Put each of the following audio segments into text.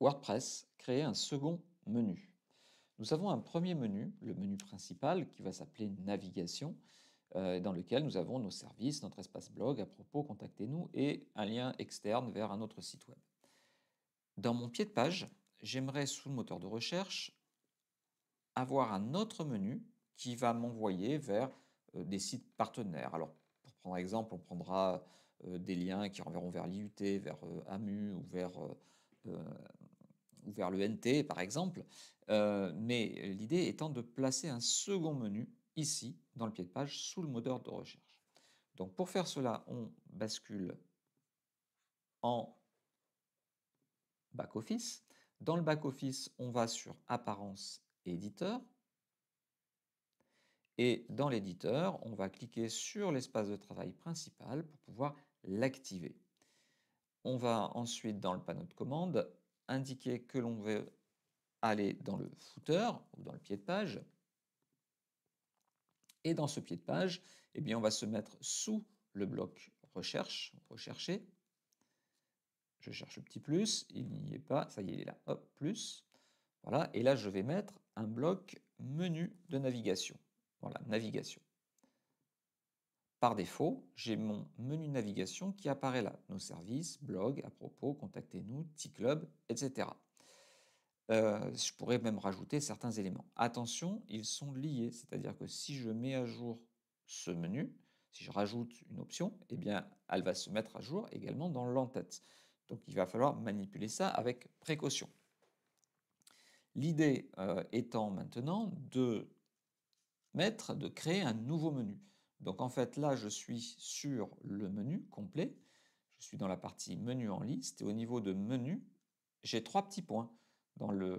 WordPress, créer un second menu. Nous avons un premier menu, le menu principal, qui va s'appeler Navigation, euh, dans lequel nous avons nos services, notre espace blog, à propos, contactez-nous, et un lien externe vers un autre site web. Dans mon pied de page, j'aimerais sous le moteur de recherche avoir un autre menu qui va m'envoyer vers euh, des sites partenaires. Alors, pour prendre exemple, on prendra euh, des liens qui renverront vers l'IUT, vers AMU ou vers vers le NT par exemple, euh, mais l'idée étant de placer un second menu ici, dans le pied de page, sous le moteur de recherche. Donc pour faire cela, on bascule en back-office. Dans le back-office, on va sur Apparence Éditeur. Et dans l'éditeur, on va cliquer sur l'espace de travail principal pour pouvoir l'activer. On va ensuite, dans le panneau de commande, indiquer que l'on veut aller dans le footer ou dans le pied de page. Et dans ce pied de page, eh bien, on va se mettre sous le bloc recherche, rechercher. Je cherche le petit plus, il n'y est pas, ça y est, il est là, hop, plus. Voilà, et là, je vais mettre un bloc menu de navigation. Voilà, navigation. Par défaut, j'ai mon menu navigation qui apparaît là. Nos services, blog, à propos, contactez-nous, t club, etc. Euh, je pourrais même rajouter certains éléments. Attention, ils sont liés, c'est-à-dire que si je mets à jour ce menu, si je rajoute une option, eh bien, elle va se mettre à jour également dans l'entête. Donc, il va falloir manipuler ça avec précaution. L'idée euh, étant maintenant de mettre, de créer un nouveau menu. Donc en fait, là, je suis sur le menu complet. Je suis dans la partie menu en liste. Et au niveau de menu, j'ai trois petits points dans, le,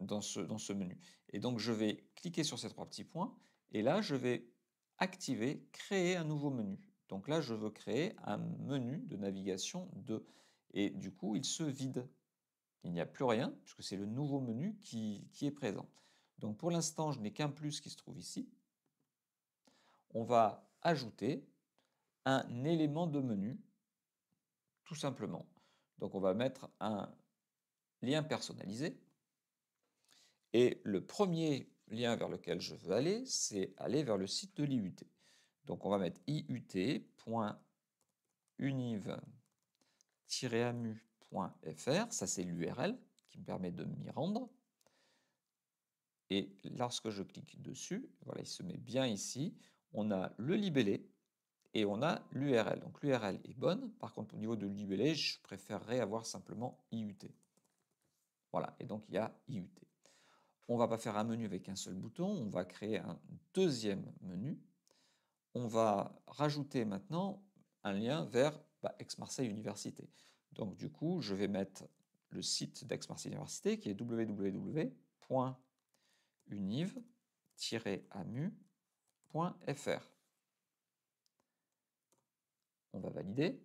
dans, ce, dans ce menu. Et donc je vais cliquer sur ces trois petits points. Et là, je vais activer créer un nouveau menu. Donc là, je veux créer un menu de navigation 2. Et du coup, il se vide. Il n'y a plus rien, puisque c'est le nouveau menu qui est présent. Donc pour l'instant, je n'ai qu'un plus qui se trouve ici, on va ajouter un élément de menu, tout simplement. Donc on va mettre un lien personnalisé. Et le premier lien vers lequel je veux aller, c'est aller vers le site de l'IUT. Donc on va mettre iut.univ-amu.fr, ça c'est l'URL qui me permet de m'y rendre. Et lorsque je clique dessus, voilà, il se met bien ici, on a le libellé et on a l'URL. Donc l'URL est bonne, par contre au niveau de libellé, je préférerais avoir simplement IUT. Voilà, et donc il y a IUT. On ne va pas faire un menu avec un seul bouton, on va créer un deuxième menu. On va rajouter maintenant un lien vers bah, ex Aix-Marseille Université. Donc du coup, je vais mettre le site d'Aix-Marseille Université qui est www.univ-amu .fr. On va valider.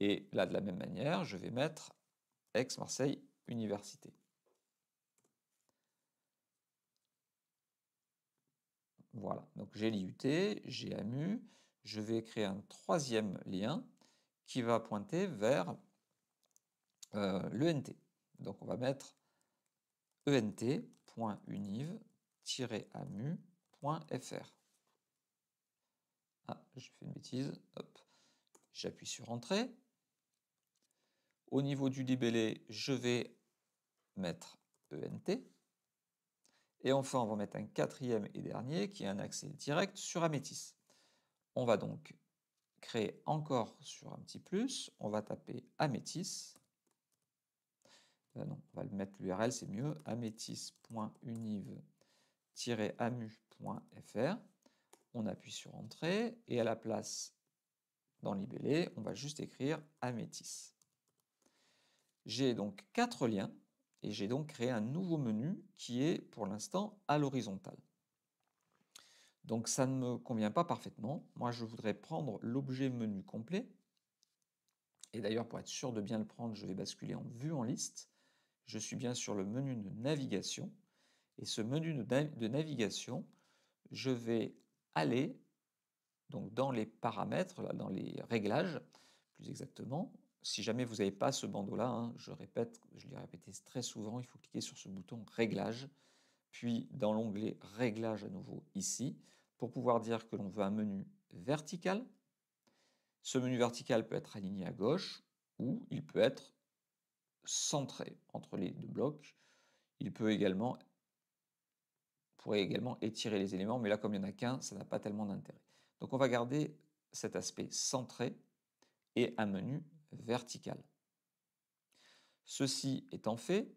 Et là, de la même manière, je vais mettre ex marseille Université. Voilà, donc j'ai l'IUT, j'ai AMU, je vais créer un troisième lien qui va pointer vers euh, l'ENT. Donc on va mettre ent.univ amu.fr. Ah, je fais une bêtise. J'appuie sur Entrée. Au niveau du libellé, je vais mettre ENT. Et enfin, on va mettre un quatrième et dernier qui est un accès direct sur Amétis. On va donc créer encore sur un petit plus. On va taper Amétis. Euh, non, on va le mettre l'URL, c'est mieux. Amétis.univ.com amu.fr. On appuie sur Entrée et à la place dans l'ibellé, on va juste écrire Amétis. J'ai donc quatre liens et j'ai donc créé un nouveau menu qui est pour l'instant à l'horizontale. Donc ça ne me convient pas parfaitement. Moi, je voudrais prendre l'objet menu complet. Et d'ailleurs, pour être sûr de bien le prendre, je vais basculer en vue en liste. Je suis bien sur le menu de navigation et ce menu de navigation, je vais aller donc dans les paramètres, dans les réglages, plus exactement. Si jamais vous n'avez pas ce bandeau-là, hein, je répète, je l'ai répété très souvent, il faut cliquer sur ce bouton Réglages, puis dans l'onglet Réglages à nouveau ici, pour pouvoir dire que l'on veut un menu vertical. Ce menu vertical peut être aligné à gauche ou il peut être centré entre les deux blocs. Il peut également pourrait également étirer les éléments, mais là, comme il n'y en a qu'un, ça n'a pas tellement d'intérêt. Donc on va garder cet aspect centré et un menu vertical. Ceci étant fait,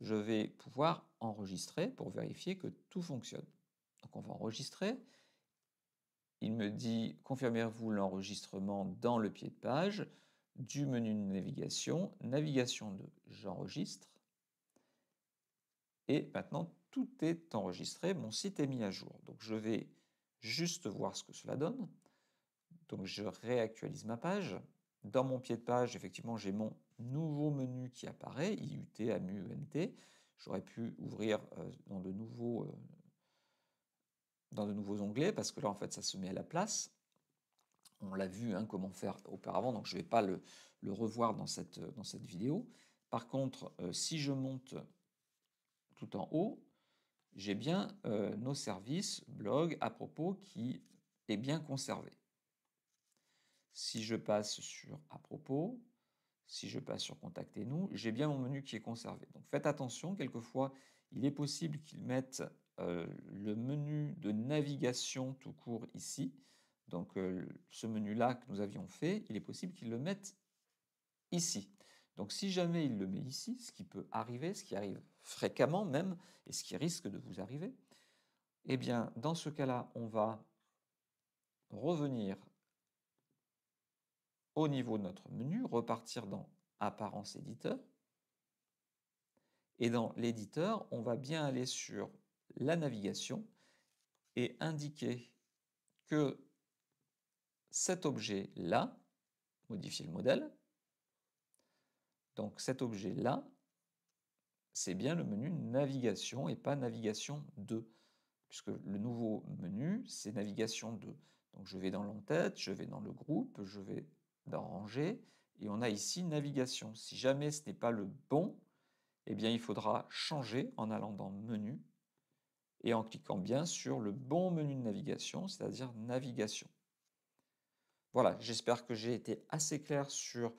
je vais pouvoir enregistrer pour vérifier que tout fonctionne. Donc on va enregistrer. Il me dit confirmez-vous l'enregistrement dans le pied de page du menu de navigation, navigation 2, j'enregistre. Et maintenant, tout est enregistré, mon site est mis à jour. Donc je vais juste voir ce que cela donne. Donc je réactualise ma page. Dans mon pied de page, effectivement, j'ai mon nouveau menu qui apparaît, IUT, AMU, ENT. J'aurais pu ouvrir euh, dans, de nouveaux, euh, dans de nouveaux onglets parce que là, en fait, ça se met à la place. On l'a vu hein, comment faire auparavant, donc je ne vais pas le, revoir dans cette, dans cette vidéo. Par contre, euh, si je monte tout en haut, j'ai bien euh, nos services, blog, à propos qui est bien conservé. Si je passe sur à propos, si je passe sur contactez-nous, j'ai bien mon menu qui est conservé. Donc faites attention, quelquefois il est possible qu'ils mettent euh, le menu de navigation tout court ici. Donc euh, ce menu-là que nous avions fait, il est possible qu'ils le mettent ici. Donc si jamais il le met ici, ce qui peut arriver, ce qui arrive fréquemment même, et ce qui risque de vous arriver, eh bien dans ce cas-là, on va revenir au niveau de notre menu, repartir dans Apparence éditeur, et dans l'éditeur, on va bien aller sur la navigation et indiquer que cet objet-là, modifier le modèle, donc cet objet-là, c'est bien le menu navigation et pas navigation 2, puisque le nouveau menu, c'est navigation 2. Donc je vais dans l'entête, je vais dans le groupe, je vais dans ranger, et on a ici navigation. Si jamais ce n'est pas le bon, eh bien il faudra changer en allant dans menu et en cliquant bien sur le bon menu de navigation, c'est-à-dire navigation. Voilà, j'espère que j'ai été assez clair sur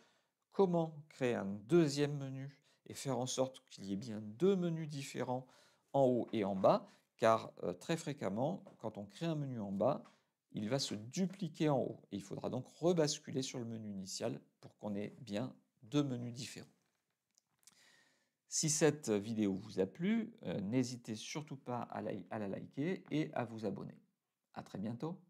comment créer un deuxième menu et faire en sorte qu'il y ait bien deux menus différents en haut et en bas, car euh, très fréquemment, quand on crée un menu en bas, il va se dupliquer en haut. Et il faudra donc rebasculer sur le menu initial pour qu'on ait bien deux menus différents. Si cette vidéo vous a plu, euh, n'hésitez surtout pas à la, à la liker et à vous abonner. À très bientôt